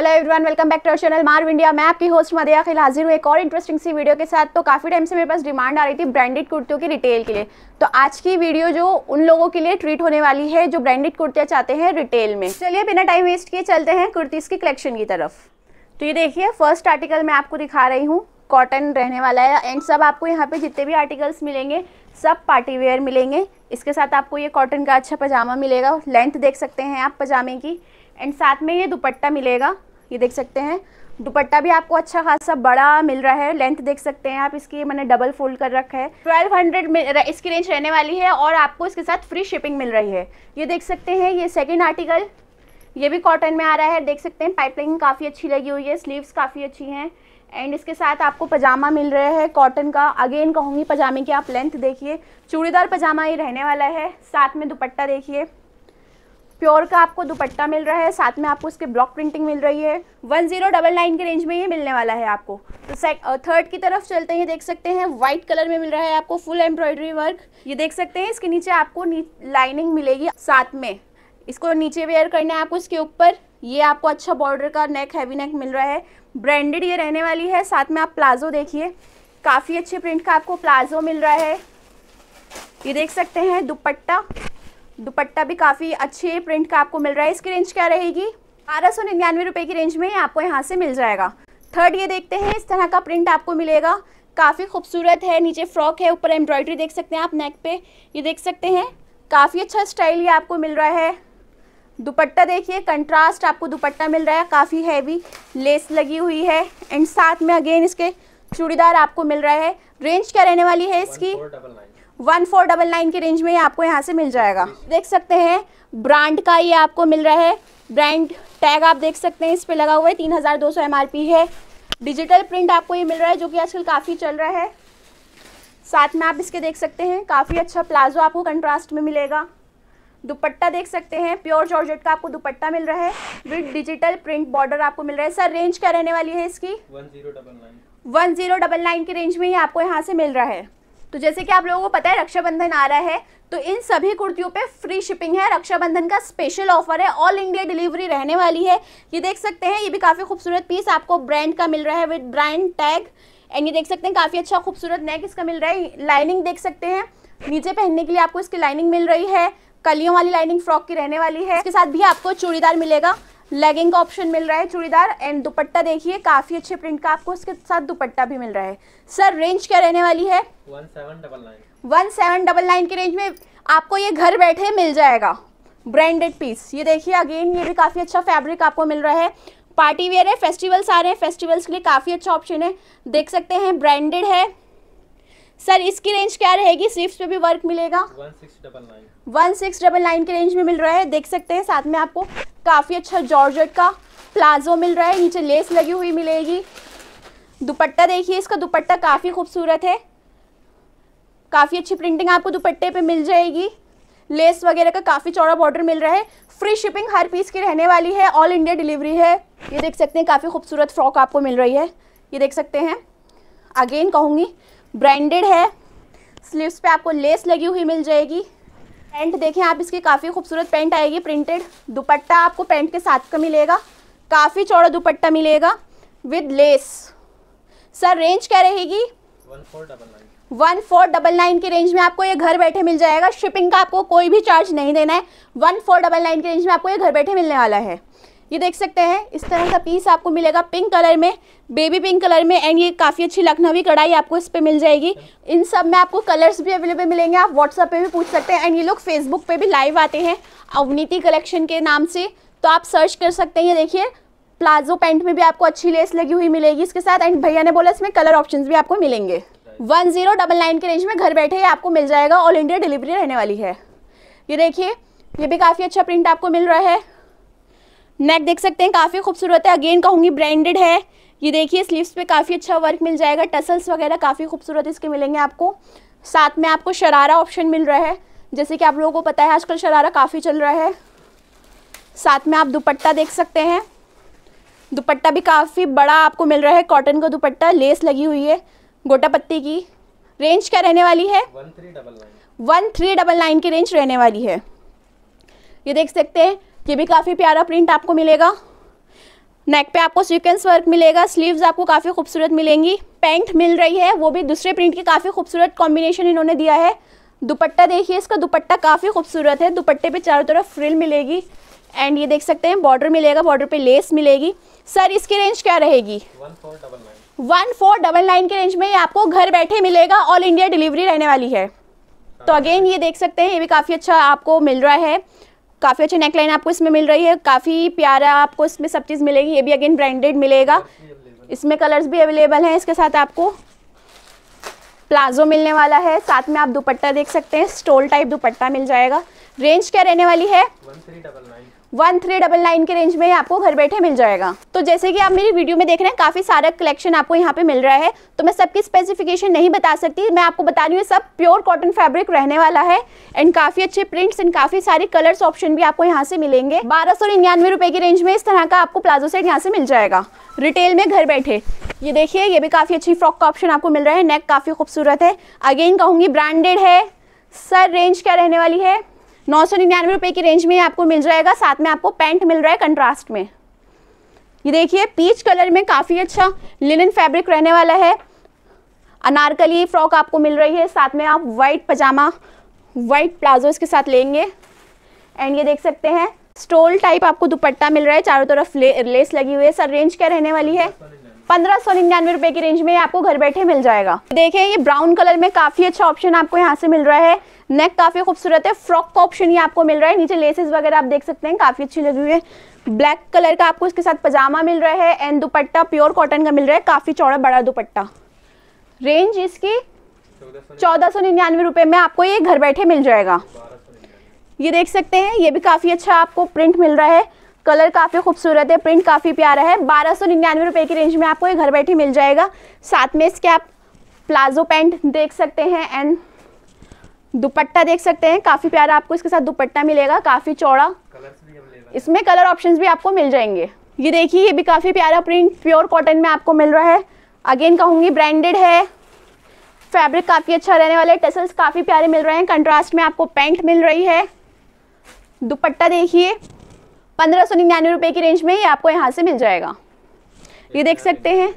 hello everyone welcome back to channel Marv India मैं आपकी host मदिया खिल हाजिर हूँ एक और इंटरेस्टिंग सी वीडियो के साथ तो काफ़ी टाइम से मेरे पास डिमांड आ रही थी ब्रांडेड कुर्तियों की रिटेल के लिए तो आज की वीडियो जो उन लोगों के लिए ट्रीट होने वाली है जो ब्रांडेड कुर्तियाँ चाहते हैं रिटेल में चलिए बिना टाइम वेस्ट किए चलते हैं कुर्तीज़ की कलेक्शन की तरफ तो ये देखिए फर्स्ट आर्टिकल मैं आपको दिखा रही हूँ कॉटन रहने वाला है एंड सब आपको यहाँ पे जितने भी आर्टिकल्स मिलेंगे सब पार्टी वेयर मिलेंगे इसके साथ आपको ये कॉटन का अच्छा पजामा मिलेगा लेंथ देख सकते हैं आप पजामे की एंड साथ में ये दुपट्टा मिलेगा ये देख सकते हैं दुपट्टा भी आपको अच्छा खासा बड़ा मिल रहा है लेंथ देख सकते हैं आप इसकी मैंने डबल फोल्ड कर रखा है 1200 इसकी रेंज रहने वाली है और आपको इसके साथ फ्री शिपिंग मिल रही है ये देख सकते हैं ये सेकेंड आर्टिकल ये भी कॉटन में आ रहा है देख सकते हैं पाइपलाइन काफ़ी अच्छी लगी हुई है स्लीव्स काफ़ी अच्छी हैं एंड इसके साथ आपको पजामा मिल रहा है कॉटन का अगेन कहूँगी पजामे की आप लेंथ देखिए चूड़ीदार पजामा ये रहने वाला है साथ में दुपट्टा देखिए प्योर का आपको दुपट्टा मिल रहा है साथ में आपको उसके ब्लॉक प्रिंटिंग मिल रही है वन जीरो डबल नाइन के रेंज में ये मिलने वाला है आपको तो थर्ड की तरफ चलते हैं देख सकते हैं व्हाइट कलर में मिल रहा है आपको फुल एम्ब्रॉयडरी वर्क ये देख सकते हैं इसके नीचे आपको नी, लाइनिंग मिलेगी साथ में इसको नीचे वेयर करना है आपको इसके ऊपर ये आपको अच्छा बॉर्डर का नेक हैवी नेक मिल रहा है ब्रांडेड ये रहने वाली है साथ में आप प्लाजो देखिए काफ़ी अच्छे प्रिंट का आपको प्लाजो मिल रहा है ये देख सकते हैं दुपट्टा दुपट्टा भी काफ़ी अच्छे प्रिंट का आपको मिल रहा है इसकी रेंज क्या रहेगी बारह सौ निन्यानवे रुपये की रेंज में आपको यहाँ से मिल जाएगा थर्ड ये देखते हैं इस तरह का प्रिंट आपको मिलेगा काफ़ी खूबसूरत है नीचे फ्रॉक है ऊपर एम्ब्रॉयडरी देख सकते हैं आप नेक पे ये देख सकते हैं काफ़ी अच्छा स्टाइल ये आपको मिल रहा है दुपट्टा देखिए कंट्रास्ट आपको दुपट्टा मिल रहा है काफ़ी हैवी लेस लगी हुई है एंड साथ में अगेन इसके चूड़ीदार आपको मिल रहा है रेंज क्या रहने वाली है इसकी वन फोर डबल नाइन के रेंज में आपको यहाँ से मिल जाएगा देख सकते हैं ब्रांड का ये आपको मिल रहा है ब्रांड टैग आप देख सकते हैं इस पर लगा हुआ है तीन हज़ार दो सौ एम आर पी है डिजिटल प्रिंट आपको ये मिल रहा है जो कि आजकल काफ़ी चल रहा है साथ में आप इसके देख सकते हैं काफ़ी अच्छा प्लाजो आपको कंट्रास्ट में मिलेगा दुपट्टा देख सकते हैं प्योर जॉर्जेट का आपको दुपट्टा मिल रहा है विद डिजिटल प्रिंट बॉर्डर आपको मिल रहा है सर रेंज क्या रहने वाली है इसकी वन जीरो डबल नाइन की रेंज में ही आपको यहाँ से मिल रहा है तो जैसे कि आप लोगों को पता है रक्षाबंधन आ रहा है तो इन सभी कुर्तियों पे फ्री शिपिंग है रक्षाबंधन का स्पेशल ऑफर है ऑल इंडिया डिलीवरी रहने वाली है ये देख सकते हैं ये भी काफ़ी खूबसूरत पीस आपको ब्रांड का मिल रहा है विद ब्रांड टैग एंड ये देख सकते हैं काफ़ी अच्छा खूबसूरत नेक इसका मिल रहा है लाइनिंग देख सकते हैं नीचे पहनने के लिए आपको इसकी लाइनिंग मिल रही है कलियों वाली लाइनिंग फ्रॉक की रहने वाली है इसके साथ भी आपको चूड़ीदार मिलेगा लेगिंग का ऑप्शन मिल रहा है चूड़ीदार एंड दुपट्टा देखिए काफी अच्छे प्रिंट का आपको उसके साथ दुपट्टा भी मिल रहा है सर रेंज क्या रहने वाली है वन सेवन डबल नाइन के रेंज में आपको ये घर बैठे मिल जाएगा ब्रांडेड पीस ये देखिए अगेन ये भी काफी अच्छा फैब्रिक आपको मिल रहा है पार्टी वेयर है फेस्टिवल्स आ रहे हैं फेस्टिवल्स के लिए काफी अच्छा ऑप्शन है देख सकते हैं ब्रांडेड है सर इसकी रेंज क्या रहेगी स्लीव्स पे भी वर्क मिलेगा वन सिक्स डबल नाइन के रेंज में मिल रहा है देख सकते हैं साथ में आपको काफ़ी अच्छा जॉर्जेट का प्लाजो मिल रहा है नीचे लेस लगी हुई मिलेगी दुपट्टा देखिए इसका दुपट्टा काफ़ी खूबसूरत है काफ़ी अच्छी प्रिंटिंग आपको दुपट्टे पे मिल जाएगी लेस वगैरह का काफ़ी चौड़ा बॉर्डर मिल रहा है फ्री शिपिंग हर पीस की रहने वाली है ऑल इंडिया डिलीवरी है ये देख सकते हैं काफ़ी खूबसूरत फ्रॉक आपको मिल रही है ये देख सकते हैं अगेन कहूँगी ब्रांडेड है स्लीव्स पे आपको लेस लगी हुई मिल जाएगी पेंट देखें आप इसकी काफ़ी खूबसूरत पेंट आएगी प्रिंटेड दुपट्टा आपको पेंट के साथ का मिलेगा काफ़ी चौड़ा दुपट्टा मिलेगा विद लेस सर रेंज क्या रहेगी वन फोर डबल नाइन की रेंज में आपको ये घर बैठे मिल जाएगा शिपिंग का आपको कोई भी चार्ज नहीं देना है वन फोर डबल नाइन की रेंज में आपको ये घर बैठे मिलने वाला है ये देख सकते हैं इस तरह का पीस आपको मिलेगा पिंक कलर में बेबी पिंक कलर में एंड ये काफ़ी अच्छी लखनवी कढ़ाई आपको इस पर मिल जाएगी इन सब में आपको कलर्स भी अवेलेबल मिलेंगे आप व्हाट्सअप पे भी पूछ सकते हैं एंड ये लोग फेसबुक पे भी लाइव आते हैं अवनीति कलेक्शन के नाम से तो आप सर्च कर सकते हैं देखिए प्लाजो पैंट में भी आपको अच्छी लेस लगी हुई मिलेगी इसके साथ एंड भैया ने बोला इसमें कलर ऑप्शन भी आपको मिलेंगे वन जीरो डबल नाइन के रेंज में घर बैठे ही आपको मिल जाएगा ऑल इंडिया डिलीवरी रहने वाली है ये देखिए ये भी काफ़ी अच्छा प्रिंट आपको मिल रहा है नेक देख सकते हैं काफ़ी खूबसूरत है अगेन कहूँगी ब्रांडेड है ये देखिए स्लीव्स पे काफ़ी अच्छा वर्क मिल जाएगा टसल्स वगैरह काफ़ी खूबसूरत इसके मिलेंगे आपको साथ में आपको शरारा ऑप्शन मिल रहा है जैसे कि आप लोगों को पता है आजकल शरारा काफ़ी चल रहा है साथ में आप दुपट्टा देख सकते हैं दुपट्टा भी काफ़ी बड़ा आपको मिल रहा है कॉटन का दुपट्टा लेस लगी हुई है गोटा पत्ती की रेंज क्या रहने वाली है वन थ्री डबल नाइन की रेंज रहने वाली है ये देख सकते हैं ये भी काफ़ी प्यारा प्रिंट आपको मिलेगा नेक पे आपको सीक्वेंस वर्क मिलेगा स्लीव्स आपको काफ़ी खूबसूरत मिलेंगी पैंट मिल रही है वो भी दूसरे प्रिंट की काफ़ी खूबसूरत कॉम्बिनेशन इन्होंने दिया है दुपट्टा देखिए इसका दुपट्टा काफ़ी खूबसूरत है दुपट्टे पे चारों तरफ फ्रिल मिलेगी एंड ये देख सकते हैं बॉर्डर मिलेगा बॉर्डर पे लेस मिलेगी सर इसकी रेंज क्या रहेगी वन फोर डबल नाइन के रेंज में ये आपको घर बैठे मिलेगा ऑल इंडिया डिलीवरी रहने वाली है तो अगेन ये देख सकते हैं ये भी काफ़ी अच्छा आपको मिल रहा है काफ़ी अच्छी नेकलाइन आपको इसमें मिल रही है काफ़ी प्यारा आपको इसमें सब चीज़ मिलेगी ये भी अगेन ब्रांडेड मिलेगा इसमें कलर्स भी अवेलेबल हैं इसके साथ आपको प्लाजो मिलने वाला है साथ में आप दुपट्टा देख सकते हैं स्टोल टाइप दुपट्टा मिल जाएगा रेंज क्या रहने वाली है वन थ्री डबल नाइन के रेंज में आपको घर बैठे मिल जाएगा तो जैसे कि आप मेरी वीडियो में देख रहे हैं काफ़ी सारा कलेक्शन आपको यहाँ पे मिल रहा है तो मैं सबकी स्पेसिफिकेशन नहीं बता सकती मैं आपको बता रही हूँ सब प्योर कॉटन फैब्रिक रहने वाला है एंड काफ़ी अच्छे प्रिंट्स एंड काफ़ी सारे कलर्स ऑप्शन भी आपको यहाँ से मिलेंगे बारह सौ निन्यानवे की रेंज में इस तरह का आपको प्लाजो सेट यहाँ से मिल जाएगा रिटेल में घर बैठे ये देखिए ये भी काफ़ी अच्छी फ्रॉक का ऑप्शन आपको मिल रहा है नेक काफ़ी खूबसूरत है अगेन कहूंगी ब्रांडेड है सर रेंज क्या रहने वाली है नौ सौ निन्यानवे रुपए की रेंज में आपको मिल जाएगा साथ में आपको पैंट मिल रहा है कंट्रास्ट में ये देखिए पीच कलर में काफ़ी अच्छा लिनन फैब्रिक रहने वाला है अनारकली फ्रॉक आपको मिल रही है साथ में आप वाइट पजामा वाइट प्लाजो इसके साथ लेंगे एंड ये देख सकते हैं स्टोल टाइप आपको दुपट्टा मिल रहा है चारों तरफ ले, लेस लगी हुई है सर रेंज क्या रहने वाली है पंद्रह सौ निन्यानवे रुपए की रेंज में आपको घर बैठे मिल जाएगा देखिए ये ब्राउन कलर में काफ़ी अच्छा ऑप्शन आपको यहाँ से मिल रहा है नेक काफी खूबसूरत है फ्रॉक का ऑप्शन ही आपको मिल रहा है नीचे लेसेस वगैरह आप देख सकते हैं काफी अच्छी लगी हुई है ब्लैक कलर का आपको इसके साथ पजामा मिल रहा है एंड दुपट्टा प्योर कॉटन का मिल रहा है काफी चौड़ा बड़ा दुपट्टा रेंज इसकी चौदह सौ निन्यानवे रुपये में आपको ये घर बैठे मिल जाएगा ये देख सकते हैं ये भी काफ़ी अच्छा आपको प्रिंट मिल रहा है कलर काफ़ी खूबसूरत है प्रिंट काफ़ी प्यारा है बारह सौ निन्यानवे रुपये की रेंज में आपको ये घर बैठे मिल जाएगा साथ में इसके आप प्लाजो पैंट देख सकते हैं एंड दुपट्टा देख सकते हैं काफ़ी प्यारा आपको इसके साथ दुपट्टा मिलेगा काफ़ी चौड़ा इसमें कलर ऑप्शंस भी आपको मिल जाएंगे ये देखिए ये भी काफ़ी प्यारा प्रिंट प्योर कॉटन में आपको मिल रहा है अगेन कहूँगी ब्रांडेड है फैब्रिक काफ़ी अच्छा रहने वाला है टेसल्स काफ़ी प्यारे मिल रहे हैं कंट्रास्ट में आपको पैंट मिल रही है दुपट्टा देखिए पंद्रह सौ निन्यानवे रुपये की रेंज में ये आपको यहाँ से मिल जाएगा ये देख सकते हैं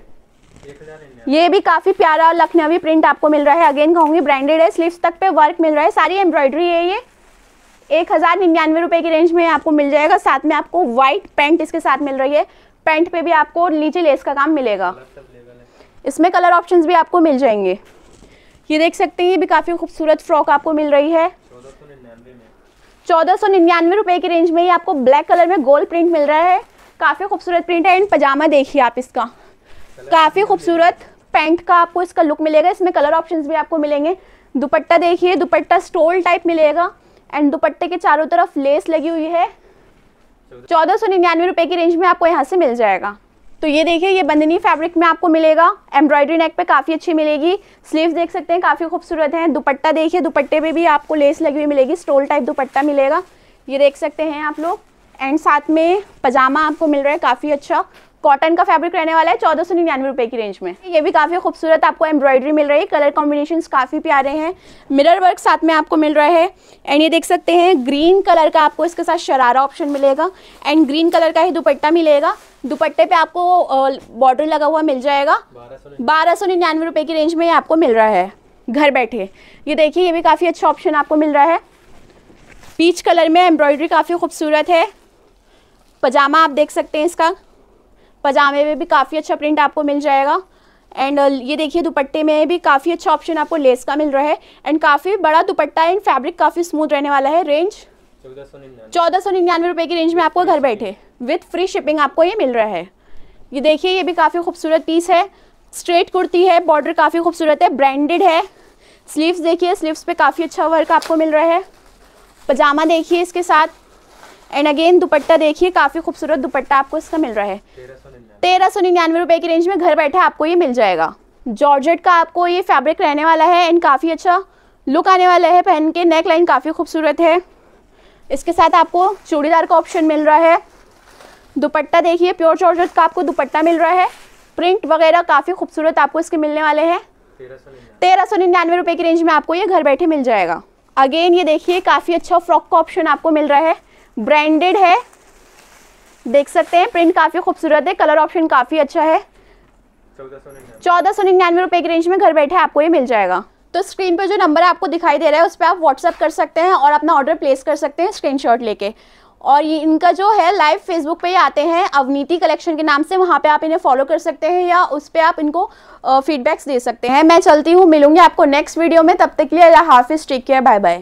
ये भी काफ़ी प्यारा और लखनवी प्रिंट आपको मिल रहा है अगेन कहूंगी ब्रांडेड है स्लीव्स तक पे वर्क मिल रहा है सारी एम्ब्रॉयडरी है ये एक हज़ार निन्यानवे रुपए की रेंज में आपको मिल जाएगा साथ में आपको वाइट पैंट इसके साथ मिल रही है पैंट पे भी आपको नीचे लेस का काम मिलेगा इसमें कलर ऑप्शन भी आपको मिल जाएंगे ये देख सकते हैं ये भी काफ़ी खूबसूरत फ्रॉक आपको मिल रही है चौदह सौ निन्यानवे रुपए की रेंज में ही आपको ब्लैक कलर में गोल्ड प्रिंट मिल रहा है काफ़ी खूबसूरत प्रिंट है एंड पजामा देखिए आप इसका काफ़ी खूबसूरत पैंट का आपको इसका लुक मिलेगा इसमें कलर ऑप्शंस भी आपको मिलेंगे दुपट्टा देखिए दुपट्टा स्टोल टाइप मिलेगा एंड दुपट्टे के चारों तरफ लेस लगी हुई है चौदह सौ निन्यानवे रुपए की रेंज में आपको यहाँ से मिल जाएगा तो ये देखिए ये बंदनी फैब्रिक में आपको मिलेगा एम्ब्रॉयडरी नेक पे काफ़ी अच्छी मिलेगी स्लीव्स देख सकते हैं काफ़ी खूबसूरत हैं दुपट्टा देखिए दुपट्टे पे भी आपको लेस लगी हुई मिलेगी स्टोल टाइप दुपट्टा मिलेगा ये देख सकते हैं आप लोग एंड साथ में पजामा आपको मिल रहा है काफ़ी अच्छा कॉटन का फैब्रिक रहने वाला है चौदह सौ निन्यानवे रुपये की रेंज में ये भी काफ़ी खूबसूरत आपको एम्ब्रॉयडरी मिल रही है कलर कॉम्बिनेशन काफ़ी प्यारे हैं मिरर वर्क साथ में आपको मिल रहा है एंड ये देख सकते हैं ग्रीन कलर का आपको इसके साथ शरारा ऑप्शन मिलेगा एंड ग्रीन कलर का ही दुपट्टा मिलेगा दुपट्टे पे आपको बॉर्डर लगा हुआ मिल जाएगा बारह सौ निन्यानवे रुपये की रेंज में ये आपको मिल रहा है घर बैठे ये देखिए ये भी काफ़ी अच्छा ऑप्शन आपको मिल रहा है पीच कलर में एम्ब्रॉयडरी काफ़ी खूबसूरत है पजामा आप देख सकते हैं इसका पजामे में भी काफ़ी अच्छा प्रिंट आपको मिल जाएगा एंड ये देखिए दुपट्टे में भी काफ़ी अच्छा ऑप्शन आपको लेस का मिल रहा है एंड काफ़ी बड़ा दुपट्टा एंड फैब्रिक काफ़ी स्मूथ रहने वाला है रेंज चौदह सौ निन्यानवे रुपये की रेंज में आपको घर बैठे विथ फ्री शिपिंग आपको ये मिल रहा है ये देखिए ये भी काफ़ी खूबसूरत पीस है स्ट्रेट कुर्ती है बॉर्डर काफ़ी खूबसूरत है ब्रांडेड है स्लीव्स देखिए स्लीव्स पे काफ़ी अच्छा वर्क आपको मिल रहा है पजामा देखिए इसके साथ एंड अगेन दुपट्टा देखिए काफ़ी खूबसूरत दुपट्टा आपको इसका मिल रहा है तेरह सौ निन्यानवे रुपये की रेंज में घर बैठे आपको ये मिल जाएगा जॉर्जेट का आपको ये फैब्रिक रहने वाला है एंड काफ़ी अच्छा लुक आने वाला है पहन के नेक लाइन काफ़ी खूबसूरत है इसके साथ आपको चूड़ीदार का ऑप्शन मिल रहा है दुपट्टा देखिए प्योर जॉर्जेट का आपको दुपट्टा मिल रहा है प्रिंट वगैरह काफ़ी खूबसूरत आपको इसके मिलने वाले हैं तेरह सौ निन्यानवे रुपये की रेंज में आपको ये घर बैठे मिल जाएगा अगेन ये देखिए काफ़ी अच्छा फ्रॉक का ऑप्शन आपको मिल रहा है ब्रांडेड है देख सकते हैं प्रिंट काफ़ी खूबसूरत है कलर ऑप्शन काफ़ी अच्छा है चौदह सौ निन्यानवे रुपये की रेंज में घर बैठे आपको ये मिल जाएगा तो स्क्रीन पर जो नंबर आपको दिखाई दे रहा है उस पर आप व्हाट्सअप कर सकते हैं और अपना ऑर्डर प्लेस कर सकते हैं स्क्रीनशॉट लेके और ये इनका जो है लाइव फेसबुक पे आते हैं अवनीति कलेक्शन के नाम से वहाँ पे आप इन्हें फॉलो कर सकते हैं या उस पर आप इनको फीडबैक्स दे सकते हैं मैं चलती हूँ मिलूंगी आपको नेक्स्ट वीडियो में तब तक के लिए हाफिज़ टेक केयर बाय बाय